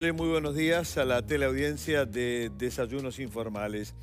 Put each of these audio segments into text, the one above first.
Muy buenos días a la teleaudiencia de Desayunos Informales.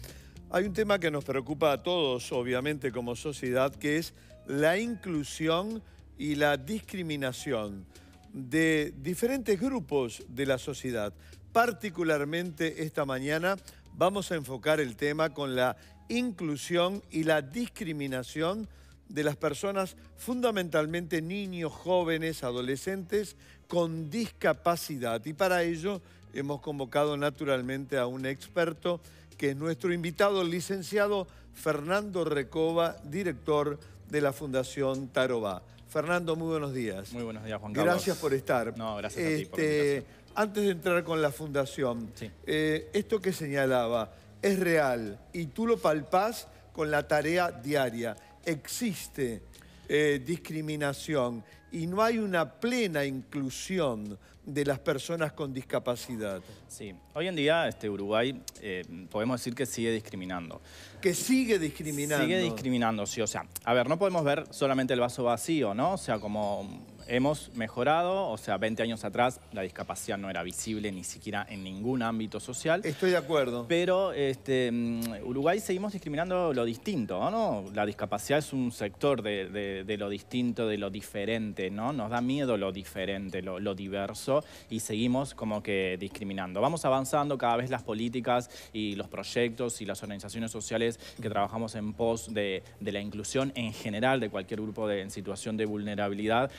Hay un tema que nos preocupa a todos, obviamente, como sociedad, que es la inclusión y la discriminación de diferentes grupos de la sociedad. Particularmente esta mañana vamos a enfocar el tema con la inclusión y la discriminación de las personas, fundamentalmente niños, jóvenes, adolescentes, con discapacidad. Y para ello hemos convocado naturalmente a un experto, que es nuestro invitado, el licenciado Fernando Recoba, director de la Fundación Taroba Fernando, muy buenos días. Muy buenos días, Juan Carlos. Gracias por estar. No, gracias por este, Antes de entrar con la fundación, eh, esto que señalaba es real y tú lo palpás con la tarea diaria existe eh, discriminación y no hay una plena inclusión de las personas con discapacidad. Sí, hoy en día este, Uruguay eh, podemos decir que sigue discriminando. Que sigue discriminando. Sigue discriminando, sí. O sea, a ver, no podemos ver solamente el vaso vacío, ¿no? O sea, como hemos mejorado, o sea, 20 años atrás la discapacidad no era visible ni siquiera en ningún ámbito social. Estoy de acuerdo. Pero este, mm, Uruguay seguimos discriminando lo distinto, ¿no? La discapacidad es un sector de, lo distinto, de lo diferente, ¿no? Nos da miedo lo diferente, lo, diverso y seguimos como que discriminando. Vamos avanzando cada vez las políticas y los proyectos y las organizaciones sociales que trabajamos en pos de, la inclusión en general de cualquier grupo en situación de vulnerabilidad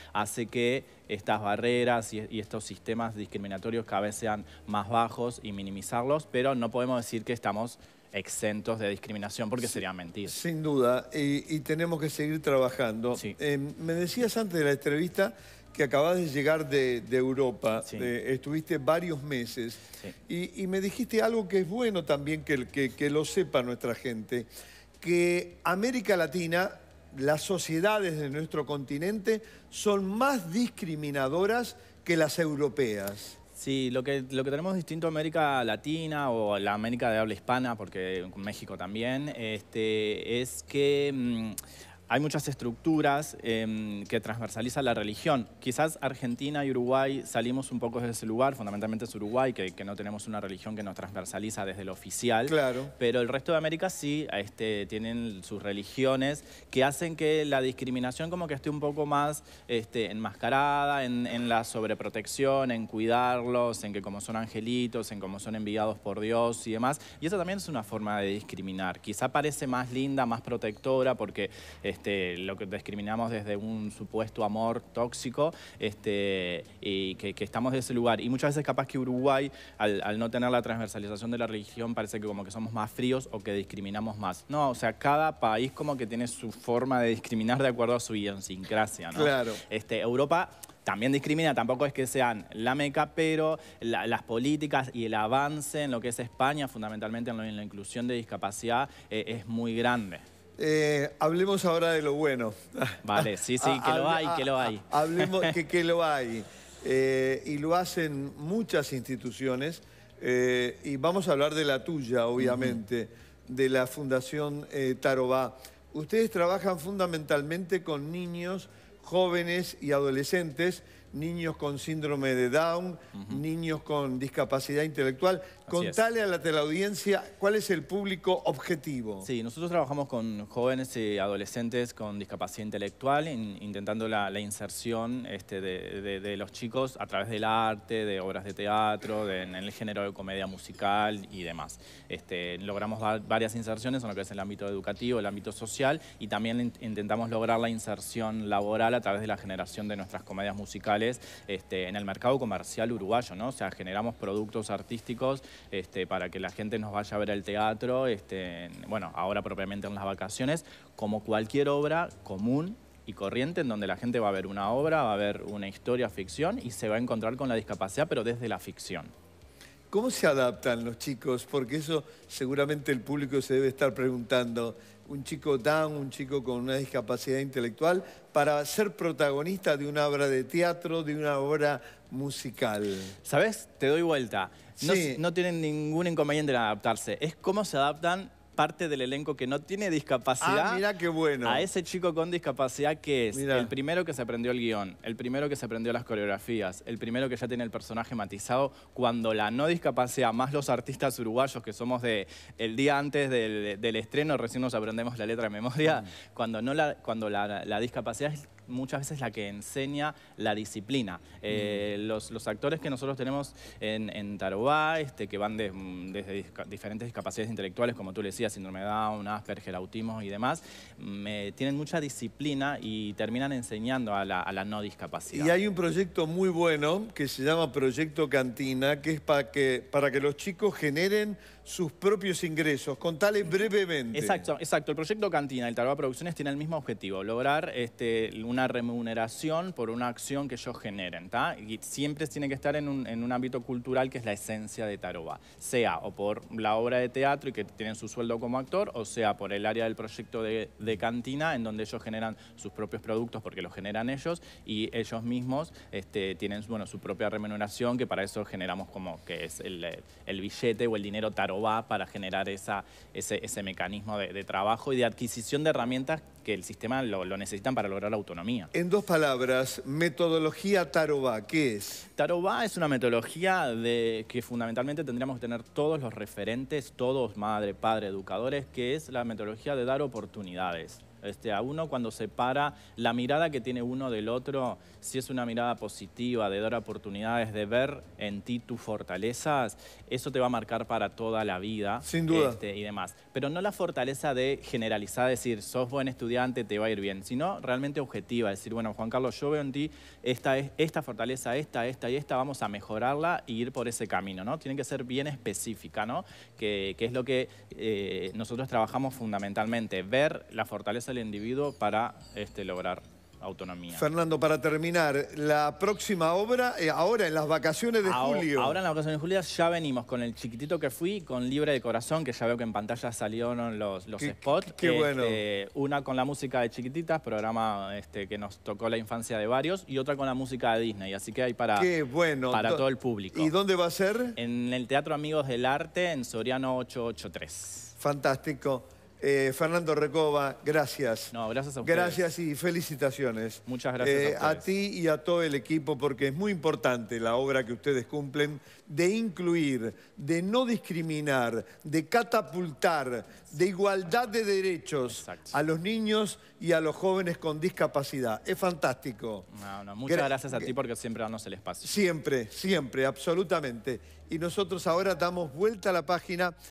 que estas barreras y, estos sistemas discriminatorios cada vez sean más bajos y minimizarlos, pero no podemos decir que estamos exentos de discriminación porque sería mentira. Sin duda, y, tenemos que seguir trabajando. Eh, me decías antes de la entrevista que acabas de llegar de, Europa, estuviste varios meses y, me dijiste algo que es bueno también que lo sepa nuestra gente, que América Latina las sociedades de nuestro continente son más discriminadoras que las europeas. Sí, lo que, lo que tenemos distinto a América Latina o la América de habla hispana, porque México también, este, es que... Mm, hay muchas estructuras em, que transversalizan la religión. Quizás Argentina y Uruguay salimos un poco de ese lugar, fundamentalmente es Uruguay, que, no tenemos una religión que nos transversaliza desde lo oficial. Claro. Pero el resto de América sí este, tienen sus religiones que hacen que la discriminación como que esté un poco más este, enmascarada en, en la sobreprotección, en cuidarlos, en que como son angelitos, en como son enviados por Dios y demás. Y eso también es una forma de discriminar. Quizá parece más linda, más protectora, porque... Este, lo que discriminamos desde un supuesto amor tóxico este, y que, estamos de ese lugar. Y muchas veces capaz que Uruguay, al, no tener la transversalización de la religión, parece que como que somos más fríos o que discriminamos más. No, o sea, cada país como que tiene su forma de discriminar de acuerdo a su idiosincrasia, ¿no? Claro. Este, Europa también discrimina, tampoco es que sean la meca, pero las políticas y el avance en lo que es España, fundamentalmente en, la inclusión de discapacidad, eh, es muy grande. Eh, hablemos ahora de lo bueno. Vale, sí, sí, que lo hay, que lo hay. Hablemos que, que lo hay. Eh, y lo hacen muchas instituciones. Eh, y vamos a hablar de la tuya, obviamente, de la Fundación Tarobá. Ustedes trabajan fundamentalmente con niños, jóvenes y adolescentes niños con síndrome de Down, niños con discapacidad intelectual. Contale a la teleaudiencia cuál es el público objetivo. Sí, nosotros trabajamos con jóvenes y adolescentes con discapacidad intelectual, intentando la, inserción este, de, los chicos a través del arte, de obras de teatro, en el género de comedia musical y demás. Este, logramos varias inserciones en lo que es el ámbito educativo, el ámbito social y también intentamos lograr la inserción laboral a través de la generación de nuestras comedias musicales este, en el mercado comercial uruguayo, ¿no? O sea, generamos productos artísticos este, para que la gente nos vaya a ver al teatro, este, bueno, ahora propiamente en las vacaciones, como cualquier obra común y corriente en donde la gente va a ver una obra, va a ver una historia ficción y se va a encontrar con la discapacidad, pero desde la ficción. ¿Cómo se adaptan los chicos? Porque eso seguramente el público se debe estar preguntando. Un chico down, un chico con una discapacidad intelectual, para ser protagonista de una obra de teatro, de una obra musical. ¿Sabes? Te doy vuelta. no tienen ningún inconveniente en adaptarse. Es cómo se adaptan parte del elenco que no tiene discapacidad. Ah, qué bueno. A ese chico con discapacidad que es el primero que se aprendió el guión, el primero que se aprendió las coreografías, el primero que ya tiene el personaje matizado, cuando la no discapacidad, más los artistas uruguayos que somos de el día antes del, estreno, recién nos aprendemos la letra de memoria, mm. cuando, no la, cuando la, la discapacidad es muchas veces la que enseña la disciplina. Eh, mm. los, actores que nosotros tenemos en, en Tarobá, este, que van mm, desde diferentes discapacidades intelectuales, como tú le decías, síndrome de Down, Asperger, autismo y demás, mm, eh, tienen mucha disciplina y terminan enseñando a la, no discapacidad. Y hay un proyecto muy bueno que se llama Proyecto Cantina, que es para que, para que los chicos generen sus propios ingresos. Contale brevemente. Exacto, exacto. El proyecto Cantina, el Taroba Producciones, tiene el mismo objetivo, lograr este, una remuneración por una acción que ellos generen, Y siempre tiene que estar en un, ámbito cultural que es la esencia de Taroba, sea o por la obra de teatro y que tienen su sueldo como actor, o sea por el área del proyecto de, Cantina, en donde ellos generan sus propios productos porque los generan ellos y ellos mismos este, tienen bueno, su propia remuneración, que para eso generamos como que es el, billete o el dinero Taroba para generar esa, ese, mecanismo de, trabajo y de adquisición de herramientas que el sistema lo, lo necesitan para lograr la autonomía. En dos palabras, metodología TAROBA, ¿qué es? TAROBA es una metodología de, que fundamentalmente tendríamos que tener todos los referentes, todos madre, padre, educadores, que es la metodología de dar oportunidades este, a uno cuando se para, la mirada que tiene uno del otro, si es una mirada positiva, de dar oportunidades, de ver en ti tus fortalezas, eso te va a marcar para toda la vida. Sin duda. Este, y demás. Pero no la fortaleza de generalizar, decir, sos buen estudiante, te va a ir bien, sino realmente objetiva, decir, bueno, Juan Carlos, yo veo en ti esta, esta fortaleza, esta, esta y esta, vamos a mejorarla e ir por ese camino, ¿no? Tiene que ser bien específica, ¿no? Que, es lo que eh, nosotros trabajamos fundamentalmente, ver la fortaleza individuo para este, lograr autonomía. Fernando, para terminar, la próxima obra, eh, ahora en las vacaciones de julio. Ahora en las vacaciones de julio ya venimos con el chiquitito que fui, con Libre de Corazón, que ya veo que en pantalla salieron los, los spots. Qué, bueno. Este, una con la música de Chiquititas, programa este, que nos tocó la infancia de varios, y otra con la música de Disney, así que hay para, para todo el público. ¿Y dónde va a ser? En el Teatro Amigos del Arte, en Soriano 883. Fantástico. Eh, Fernando Recoba, gracias. No, gracias a ustedes. Gracias y felicitaciones. Muchas gracias. a, eh, ti y a todo el equipo porque es muy importante la obra que ustedes cumplen de incluir, de no discriminar, de catapultar, de igualdad de derechos a los niños y a los jóvenes con discapacidad. Es fantástico. muchas gracias a ti porque siempre se el espacio. Siempre, siempre, absolutamente. Y nosotros ahora damos vuelta a la página.